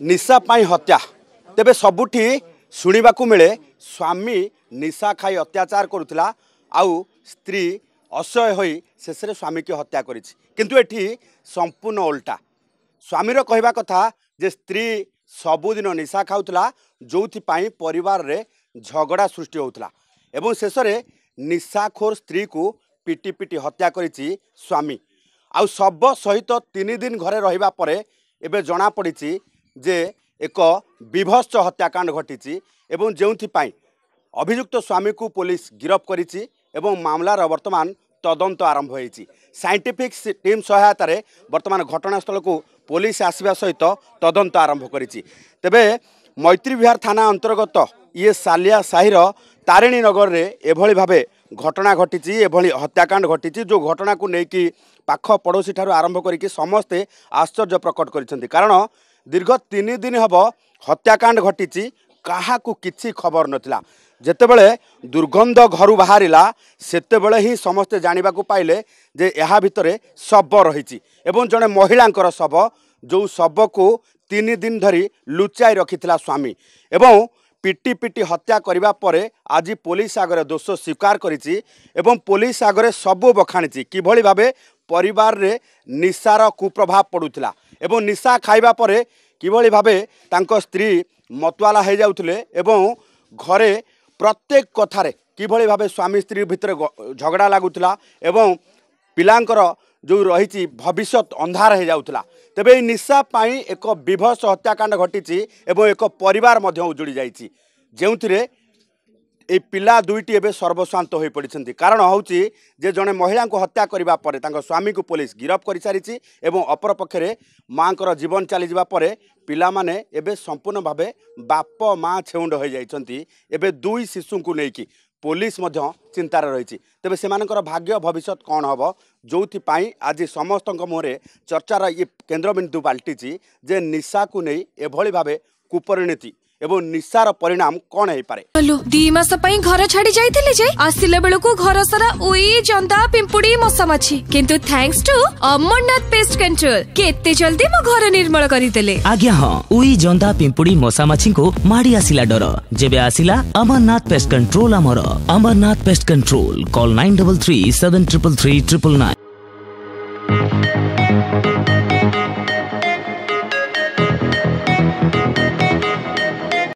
ନିଶା ପାଇଁ ହତ୍ୟା ତେବେ ସବୁଠି ଶୁଣିବାକୁ ମିଳେ ସ୍ୱାମୀ ନିଶା ଖାଇ ଅତ୍ୟାଚାର କରୁଥିଲା ଆଉ ସ୍ତ୍ରୀ ଅସହ୍ୟ ହୋଇ ଶେଷରେ ସ୍ୱାମୀକୁ ହତ୍ୟା କରିଛି କିନ୍ତୁ ଏଠି ସମ୍ପୂର୍ଣ୍ଣ ଓଲଟା ସ୍ୱାମୀର କହିବା କଥା ଯେ ସ୍ତ୍ରୀ ସବୁଦିନ ନିଶା ଖାଉଥିଲା ଯେଉଁଥିପାଇଁ ପରିବାରରେ ଝଗଡ଼ା ସୃଷ୍ଟି ହେଉଥିଲା ଏବଂ ଶେଷରେ ନିଶାଖୋର ସ୍ତ୍ରୀକୁ ପିଟି ପିଟି ହତ୍ୟା କରିଛି ସ୍ୱାମୀ ଆଉ ଶବ ସହିତ ତିନି ଦିନ ଘରେ ରହିବା ପରେ ଏବେ ଜଣାପଡ଼ିଛି ଯେ ଏକ ବିଭତ୍ସ ହତ୍ୟାକାଣ୍ଡ ଘଟିଛି ଏବଂ ଯେଉଁଥିପାଇଁ ଅଭିଯୁକ୍ତ ସ୍ୱାମୀକୁ ପୋଲିସ ଗିରଫ କରିଛି ଏବଂ ମାମଲାର ବର୍ତ୍ତମାନ ତଦନ୍ତ ଆରମ୍ଭ ହୋଇଛି ସାଇଣ୍ଟିଫିକ୍ ଟିମ୍ ସହାୟତାରେ ବର୍ତ୍ତମାନ ଘଟଣାସ୍ଥଳକୁ ପୋଲିସ ଆସିବା ସହିତ ତଦନ୍ତ ଆରମ୍ଭ କରିଛି ତେବେ ମୈତ୍ରୀ ବିହାର ଥାନା ଅନ୍ତର୍ଗତ ଇଏ ସାଲିଆ ସାହିର ତାରିଣୀ ନଗରରେ ଏଭଳି ଭାବେ ଘଟଣା ଘଟିଛି ଏଭଳି ହତ୍ୟାକାଣ୍ଡ ଘଟିଛି ଯେଉଁ ଘଟଣାକୁ ନେଇକି ପାଖ ପଡ଼ୋଶୀ ଠାରୁ ଆରମ୍ଭ କରିକି ସମସ୍ତେ ଆଶ୍ଚର୍ଯ୍ୟ ପ୍ରକଟ କରିଛନ୍ତି କାରଣ ଦୀର୍ଘ ତିନି ଦିନ ହେବ ହତ୍ୟାକାଣ୍ଡ ଘଟିଛି କାହାକୁ କିଛି ଖବର ନଥିଲା ଯେତେବେଳେ ଦୁର୍ଗନ୍ଧ ଘରୁ ବାହାରିଲା ସେତେବେଳେ ହିଁ ସମସ୍ତେ ଜାଣିବାକୁ ପାଇଲେ ଯେ ଏହା ଭିତରେ ଶବ ରହିଛି ଏବଂ ଜଣେ ମହିଳାଙ୍କର ଶବ ଯେଉଁ ଶବକୁ ତିନି ଦିନ ଧରି ଲୁଚାଇ ରଖିଥିଲା ସ୍ୱାମୀ ଏବଂ ପିଟି ପିଟି ହତ୍ୟା କରିବା ପରେ ଆଜି ପୋଲିସ ଆଗରେ ଦୋଷ ସ୍ୱୀକାର କରିଛି ଏବଂ ପୋଲିସ ଆଗରେ ସବୁ ବଖାଣିଛି କିଭଳି ଭାବେ ପରିବାରରେ ନିଶାର କୁପ୍ରଭାବ ପଡ଼ୁଥିଲା এবং ନିଶା ଖାଇବା ପରେ କିଭଳି ଭାବେ ତାଙ୍କ ସ୍ତ୍ରୀ ମତୁଆଲା ହୋଇଯାଉଥିଲେ ଏବଂ ଘରେ ପ୍ରତ୍ୟେକ କଥାରେ କିଭଳି ଭାବେ ସ୍ୱାମୀ ସ୍ତ୍ରୀ ଭିତରେ ଝଗଡ଼ା ଲାଗୁଥିଲା ଏବଂ ପିଲାଙ୍କର ଯେଉଁ ରହିଛି ଭବିଷ୍ୟତ ଅନ୍ଧାର ହୋଇଯାଉଥିଲା ତେବେ ଏହି ନିଶା ପାଇଁ ଏକ ବିଭତ୍ସ ହତ୍ୟାକାଣ୍ଡ ଘଟିଛି ଏବଂ ଏକ ପରିବାର ମଧ୍ୟ ଉଜୁଡ଼ି ଯାଇଛି ଯେଉଁଥିରେ এই ପିଲା ଦୁଇଟି ଏବେ ସର୍ବଶାନ୍ତ ହୋଇପଡ଼ିଛନ୍ତି କାରଣ ହେଉଛି ଯେ ଜଣେ ମହିଳାଙ୍କୁ ହତ୍ୟା କରିବା ପରେ ତାଙ୍କ ସ୍ୱାମୀକୁ ପୋଲିସ ଗିରଫ କରିସାରିଛି ଏବଂ ଅପରପକ୍ଷରେ ମାଆଙ୍କର ଜୀବନ ଚାଲିଯିବା ପରେ ପିଲାମାନେ ଏବେ ସମ୍ପୂର୍ଣ୍ଣ ଭାବେ ବାପ ମା ଛେଉଣ୍ଡ ହୋଇଯାଇଛନ୍ତି ଏବେ ଦୁଇ ଶିଶୁଙ୍କୁ ନେଇକି ପୋଲିସ ମଧ୍ୟ ଚିନ୍ତାରେ ରହିଛି ତେବେ ସେମାନଙ୍କର ଭାଗ୍ୟ ଭବିଷ୍ୟତ କ'ଣ ହେବ ଯେଉଁଥିପାଇଁ ଆଜି ସମସ୍ତଙ୍କ ମୁହଁରେ ଚର୍ଚ୍ଚାର ଇଏ କେନ୍ଦ୍ରବିନ୍ଦୁ ପାଲଟିଛି ଯେ ନିଶାକୁ ନେଇ ଏଭଳି ଭାବେ କୁପରିଣତି এবং নিশার পরিণাম কণ হইপারে দুই মাস পাই ঘর ছাড়ি যাইতিলে যে আসিলে বেলকু ঘর সারা উই জন্দা পিম্পুড়ি মশা মাছি কিন্তু thanks to Amarnath pest control কেতে জলদি মো ঘর নির্মল করিদেলে আজ্ঞা হ উই জন্দা পিম্পুড়ি মশা মাছিঙ্কু মাড়ি আসিলা ডর যেবে আসিলা অমরনাথ পেস্ট কন্ট্রোল আমর Amarnath pest control call nine double three seven triple three triple nine